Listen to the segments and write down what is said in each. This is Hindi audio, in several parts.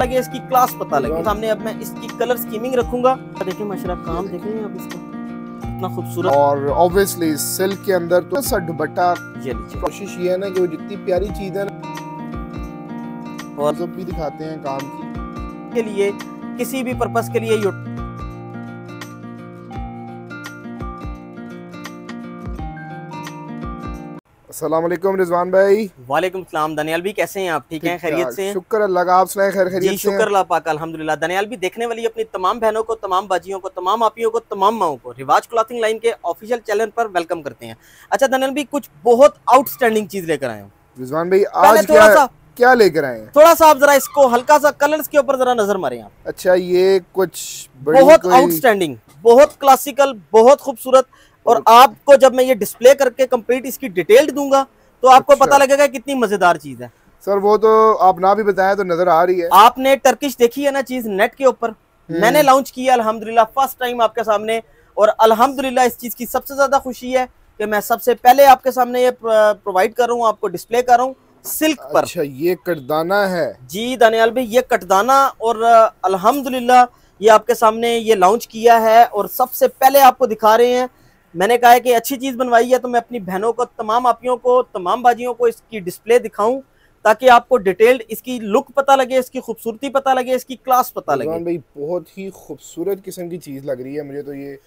लगे इसकी क्लास पता लगे सामने अब मैं इसकी कलर स्कीमिंग रखूंगा तो देखिए मशरा काम देखेंगे आप इसका इतना खूबसूरत और ऑब्वियसली सिल्क के अंदर तो सटबटा कोशिश ये है ना कि वो जितनी प्यारी चीज है और सब भी दिखाते हैं काम की के लिए किसी भी पर्पस के लिए असलम रिजवान भाई वालेकुम सलाम दनियाल भी कैसे हैं आप ठीक हैं खैरियत से शुक्र अल्लाह आप सुनाए खैर खैरियत जी शुक्र अल्लाह पाक अल्हम्दुलिल्लाह दनियाल भी देखने वाली अपनी तमाम बहनों को तमाम बाजियों को तमाम आपियों को तमाम माओं को रिवाज क्लॉथिंग लाइन के ऑफिशियल चैनल पर वेलकम करते हैं अच्छा दनियाल भी कुछ बहुत आउटस्टैंडिंग चीज लेकर आए रिजवान भाई आज थोड़ा सा क्या लेकर आए थोड़ा सा आप जरा इसको हल्का सा कलर के ऊपर जरा नजर मारे आप अच्छा ये कुछ बहुत आउटस्टैंडिंग बहुत क्लासिकल बहुत खूबसूरत और आपको जब मैं ये डिस्प्ले करके कम्प्लीट इसकी डिटेल्ड दूंगा तो आपको अच्छा। पता लगेगा कितनी मजेदार चीज है सर वो तो आप ना भी बताया तो नजर आ रही है आपने टर्किश देखी है ना चीज नेट के ऊपर हम्म। मैंने लॉन्च किया अलहमदुल्ला फर्स्ट टाइम आपके सामने और अलहमदुल्ला इस चीज की सबसे ज्यादा खुशी है कि मैं सबसे पहले आपके सामने ये प्रोवाइड कर रहा हूँ आपको डिस्प्ले कर रहा हूँ सिल्क पर अच्छा ये कटदाना है जी दानियाल भाई ये कटदाना और अलहमदुल्ला ये आपके सामने ये लॉन्च किया है और सबसे पहले आपको दिखा रहे हैं मैंने कहा है कि अच्छी चीज़ बनवाई है तो मैं अपनी बहनों को तमाम आपियों को तमाम भाजियों को इसकी डिस्प्ले दिखाऊं ताकि आपको डिटेल्ड इसकी लुक पता लगे इसकी खूबसूरती पता लगे इसकी क्लास पता लगे भाई बहुत ही खूबसूरत किस्म की चीज़ लग रही है मुझे तो ये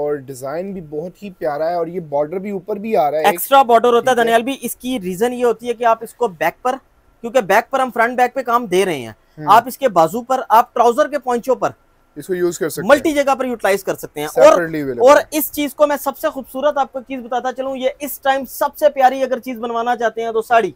और डिज़ाइन भी बहुत ही प्यारा है और ये बॉर्डर भी ऊपर भी आ रहा है एक्स्ट्रा बॉर्डर होता है दनियाल भी इसकी रीज़न ये होती है कि आप इसको बैक पर क्योंकि बैक पर हम फ्रंट बैक पे काम दे रहे हैं हम्म। आप इसके बाजू पर आप ट्राउजर के पॉइंटों पर इसको यूज कर सकते मल्टी जगह पर यूटिलाइज कर सकते हैं और और इस चीज को मैं सबसे खूबसूरत आपको चीज बताता चलूं ये इस टाइम सबसे प्यारी अगर चीज बनवाना चाहते हैं तो साड़ी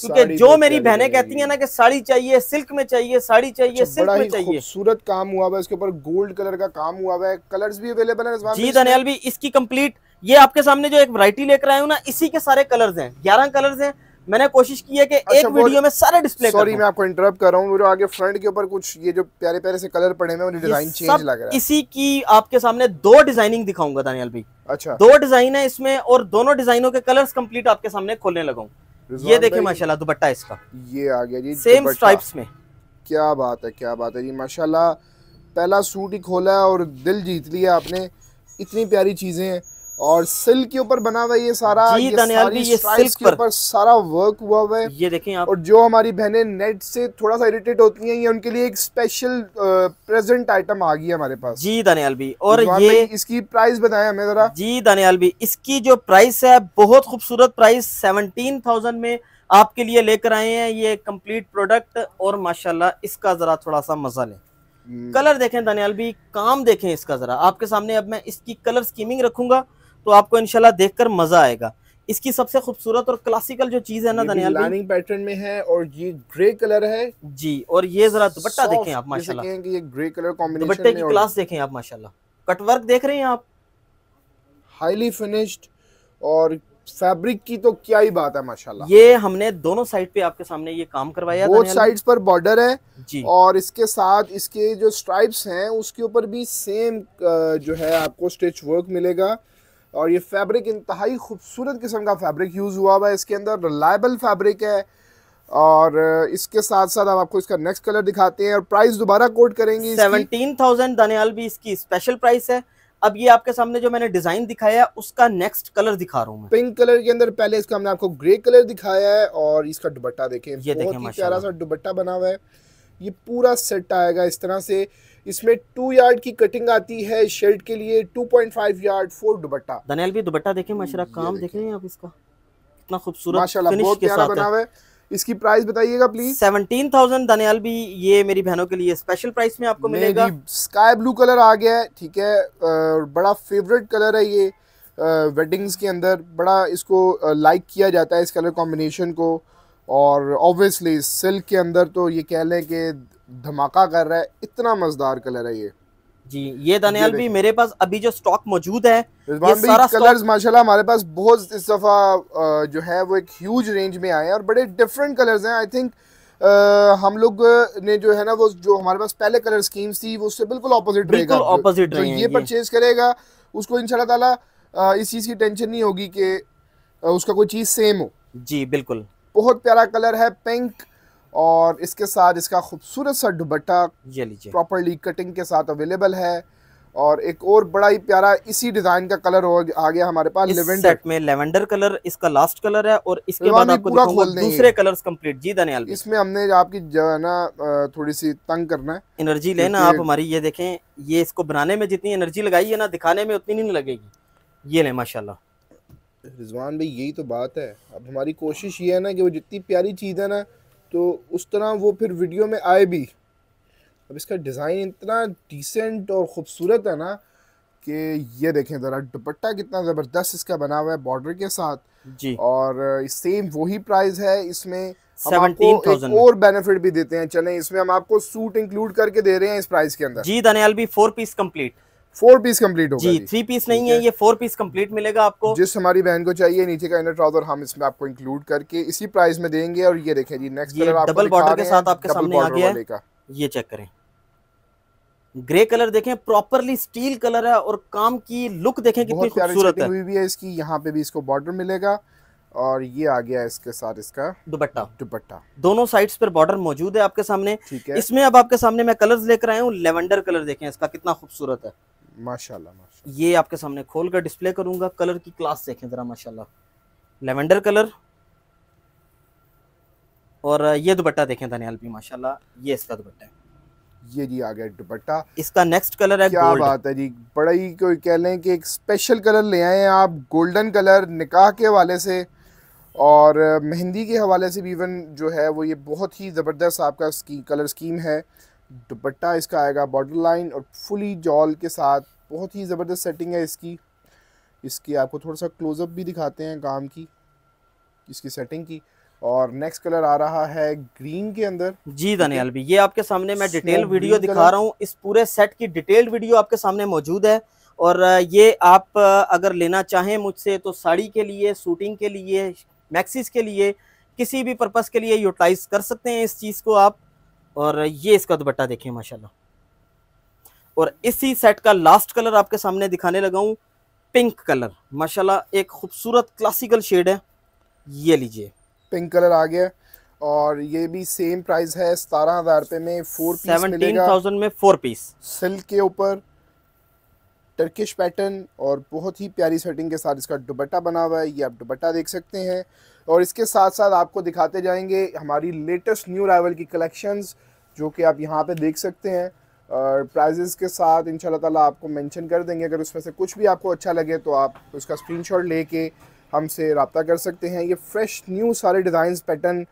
क्योंकि जो मेरी बहनें कहती हैं ना कि साड़ी चाहिए सिल्क में चाहिए साड़ी चाहिए सिल्क अच्छा, में चाहिए खूबसूरत काम हुआ है इसके ऊपर गोल्ड कलर का काम हुआ है कलर भी अवेलेबल है जी दनियाल भी इसकी कम्प्लीट ये आपके सामने जो एक वरायटी लेकर आये हो ना इसी के सारे कलर है ग्यारह कलर है मैंने कोशिश की है कि अच्छा, एक वीडियो में सारे डिस्प्ले सॉरी मैं आपको इंटरप्ट कर रहा हूँ मेरे आगे फ्रंट के ऊपर कुछ ये जो प्यारे प्यारे से कलर पड़े हैं डिजाइन चेंज लग रहा है इसी की आपके सामने दो डिजाइनिंग दिखाऊंगा दानियाल भाई अच्छा दो डिजाइन है इसमें और दोनों डिजाइनों के कलर्स कंप्लीट आपके सामने खोलने लगाऊ ये देखे माशाल्लाह दुपट्टा इसका ये आ गया जी सेम स्ट्राइप्स में क्या बात है क्या बात है जी माशाल्लाह पहला सूट ही खोला और दिल जीत लिया आपने इतनी प्यारी चीजें हैं और सिल्क के ऊपर बना हुआ ये सारा ये, ये सिल्क के ऊपर सारा वर्क हुआ हुआ है ये देखें आप और जो हमारी बहनें नेट से थोड़ा सा इरिटेट होती हैं ये उनके लिए एक स्पेशल प्रेजेंट आइटम आ गई है हमारे पास जी दानियाल भी और ये इसकी प्राइस बताएं हमें जरा जी दानियाल भी इसकी जो प्राइस है बहुत खूबसूरत प्राइस सेवनटीन थाउजेंड में आपके लिए लेकर आए हैं ये कम्प्लीट प्रोडक्ट और माशाल्लाह इसका जरा थोड़ा सा मजा ले कलर हम्म। देखें दानियाल भी काम देखें इसका जरा आपके सामने अब मैं इसकी कलर स्कीमिंग रखूंगा तो आपको इनशाला देखकर मजा आएगा इसकी सबसे खूबसूरत और क्लासिकल जो चीज है ना दनियाल लाइनिंग पैटर्न में है और ये ग्रे कलर है जी और ये जरा दुपट्टा देखें आप माशाल्लाह कि ये ग्रे कलर दुपट्टे की क्लास देखें आप माशाल्लाह कटवर्क देख रहे हैं आप हाईली फिनिश्ड और फैब्रिक की तो क्या ही बात है माशाल्लाह ये हमने दोनों साइड पे आपके सामने ये काम करवाया बोथ साइड्स पर बॉर्डर है जी और इसके साथ इसके जो स्ट्राइप्स हैं उसके ऊपर भी सेम जो है आपको स्टिच वर्क मिलेगा और ये फैब्रिक इंतहाई खूबसूरत किस्म का फैब्रिक यूज़ हुआ हुआ है इसके अंदर रिलायबल फैब्रिक है और इसके साथ साथ हम आपको इसका नेक्स्ट कलर दिखाते हैं और प्राइस दोबारा कोट करेंगे सेवनटीन थाउजेंड दनियाल भी इसकी स्पेशल प्राइस है अब ये आपके सामने जो मैंने डिजाइन दिखाया है उसका नेक्स्ट कलर दिखा रहा हूँ पिंक कलर के अंदर पहले इसका हमने आपको ग्रे कलर दिखाया है और इसका दुबट्टा देखें ये बहुत देखें ही प्यारा सा दुबट्टा बना हुआ है ये पूरा सेट आएगा इस तरह से इसमें टू यार्ड की कटिंग आती है शर्ट के लिए two point five yard for dupatta दनियाल भी दुबट्टा देखे हम्म, माशरा काम देखे आप इसका कितना खूबसूरत माशाल्लाह बना हुआ है इसकी प्राइस बताइएगा प्लीज सेवनटीन थाउजेंड दनियाल भी ये मेरी बहनों के लिए स्पेशल प्राइस में आपको मिलेगा स्काई ब्लू कलर आ गया है ठीक है बड़ा फेवरेट कलर है ये वेडिंग्स के अंदर बड़ा इसको लाइक किया जाता है इस कलर कॉम्बिनेशन को और ऑब्वियसली सिल्क के अंदर तो ये कह लें कि धमाका कर रहा है इतना मजेदार कलर है ये जी ये दानियाल भी मेरे पास अभी जो स्टॉक मौजूद है ये सारा कलर्स माशाल्लाह हमारे पास बहुत इस दफ़ा जो है वो एक ह्यूज रेंज में आए हैं और बड़े डिफरेंट कलर्स हैं आई थिंक आ, हम लोग ने जो है ना वो जो हमारे पास पहले कलर स्कीम्स थी वो उससे बिल्कुल ऑपोजिट रहेगा ऑपोजिट तो ये परचेज करेगा उसको इंशाल्लाह ताला इस चीज़ की टेंशन नहीं होगी कि उसका कोई चीज़ सेम हो जी बिल्कुल बहुत प्यारा कलर है पिंक और इसके साथ इसका खूबसूरत सा दुबट्टा ये लीजिए प्रॉपरली कटिंग के साथ अवेलेबल है और एक और बड़ा ही प्यारा इसी डिजाइन का कलर हो आ गया हमारे पास लेवेंडर सेट में लेवेंडर कलर इसका लास्ट कलर है और इसके बाद आपको पूरा खोल दूसरे कलर्स कंप्लीट जी दानियाल इसमें हमने आपकी जो है ना थोड़ी सी तंग करना है एनर्जी लेना आप हमारी ये देखें ये इसको बनाने में जितनी एनर्जी लगाई है ना दिखाने में उतनी नहीं लगेगी ये ले माशाल्लाह रिजवान भाई यही तो बात है अब हमारी कोशिश ये है ना कि वो जितनी प्यारी चीज़ है ना तो उस तरह वो फिर वीडियो में आए भी अब इसका डिज़ाइन इतना डिसेंट और ख़ूबसूरत है ना कि ये देखें ज़रा दुपट्टा कितना ज़बरदस्त इसका बना हुआ है बॉर्डर के साथ जी और सेम वही प्राइस है इसमें हम आपको एक और बेनिफिट भी देते हैं चलें इसमें हम आपको सूट इंक्लूड करके दे रहे हैं इस प्राइस के अंदर जी दनियाल भी four piece complete four piece complete होगा जी थ्री पीस नहीं है ये फोर पीस कंप्लीट मिलेगा आपको जिस हमारी बहन को चाहिए नीचे का इनर ट्राउजर हम इसमें आपको इंक्लूड करके इसी प्राइस में देंगे और ये देखें जी नेक्स्ट कलर आपको डबल बॉर्डर के साथ आपके सामने आ गया है ये चेक करें ग्रे कलर देखें प्रॉपरली स्टील कलर है और काम की लुक देखें कितनी खूबसूरत है भी है इसकी यहाँ पे भी इसको बॉर्डर मिलेगा और ये आ गया इसके साथ इसका दुपट्टा दुपट्टा दोनों साइड्स पर बॉर्डर मौजूद है आपके सामने ठीक है इसमें अब आपके सामने मैं कलर्स लेकर आया हूँ लेवेंडर कलर देखें इसका कितना खूबसूरत है माशाल्लाह माशाल्लाह ये आपके सामने खोल कर डिस्प्ले करूंगा कलर की क्लास देखें ज़रा माशाल्लाह लेवेंडर कलर और ये दुपट्टा देखें धनियाल भी माशाल्लाह ये इसका दुपट्टा है ये जी आ गया दुपट्टा इसका नेक्स्ट कलर है क्या बात है जी बड़ा ही कोई कह लें कि एक स्पेशल कलर ले आए हैं आप गोल्डन कलर निकाह के हवाले से और मेहंदी के हवाले से भी इवन जो है वो ये बहुत ही ज़बरदस्त आपका स्की, कलर स्कीम है दुपट्टा इसका आएगा बॉर्डर लाइन और फुली जॉल के साथ बहुत ही ज़बरदस्त सेटिंग है इसकी इसकी आपको थोड़ा सा क्लोजअप भी दिखाते हैं काम की इसकी सेटिंग की और नेक्स्ट कलर आ रहा है ग्रीन के अंदर जी दानियाल भी ये आपके सामने मैं डिटेल वीडियो दिखा रहा हूँ इस पूरे सेट की डिटेल वीडियो आपके सामने मौजूद है और ये आप अगर लेना चाहें मुझसे तो साड़ी के लिए शूटिंग के लिए मैक्सीज के लिए किसी भी पर्पज़ के लिए यूटिलाइज कर सकते हैं इस चीज़ को आप और ये इसका दुपट्टा देखिए माशाल्लाह और इसी सेट का लास्ट कलर आपके सामने दिखाने लगा हूँ पिंक कलर माशाल्लाह एक खूबसूरत क्लासिकल शेड है ये लीजिए पिंक कलर आ गया और ये भी सेम प्राइस है सतारह हजार रुपये में फोर पीस थाउजेंड में फोर पीस सिल्क के ऊपर टर्किश पैटर्न और बहुत ही प्यारी सेटिंग के साथ इसका दुपट्टा बना हुआ है ये आप दुपट्टा देख सकते हैं और इसके साथ साथ आपको दिखाते जाएंगे हमारी लेटेस्ट न्यू राइवल की कलेक्शंस जो कि आप यहाँ पे देख सकते हैं और प्राइजेस के साथ इन ताला आपको मेंशन कर देंगे अगर उसमें से कुछ भी आपको अच्छा लगे तो आप उसका स्क्रीनशॉट लेके हमसे रबता कर सकते हैं ये फ्रेश न्यू सारे डिज़ाइंस पैटर्न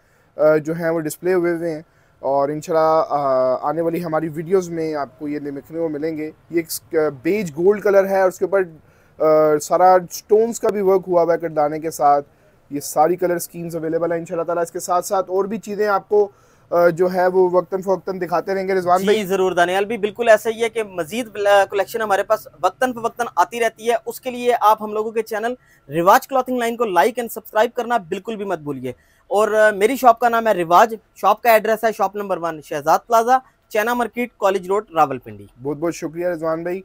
जो हैं वो डिस्प्ले हुए हुए हैं और इन आने वाली हमारी वीडियोज़ में आपको ये लिखने को मिलेंगे ये एक बेज गोल्ड कलर है उसके ऊपर सारा स्टोन्स का भी वर्क हुआ हुआ है करदाने के साथ ये सारी कलर स्कीम्स अवेलेबल है इनशाला तला इसके साथ साथ और भी चीज़ें आपको जो है वो वक्तन फवक्तन दिखाते रहेंगे रिजवान भाई जरूर दानियाल भी बिल्कुल ऐसा ही है कि मजीद कलेक्शन हमारे पास वक्तन फवक्तन आती रहती है उसके लिए आप हम लोगों के चैनल रिवाज क्लॉथिंग लाइन को लाइक एंड सब्सक्राइब करना बिल्कुल भी मत भूलिए और मेरी शॉप का नाम है रिवाज शॉप का एड्रेस है shop number one Shahzad plaza China market college road Rawalpindi बहुत बहुत शुक्रिया रिजवान भाई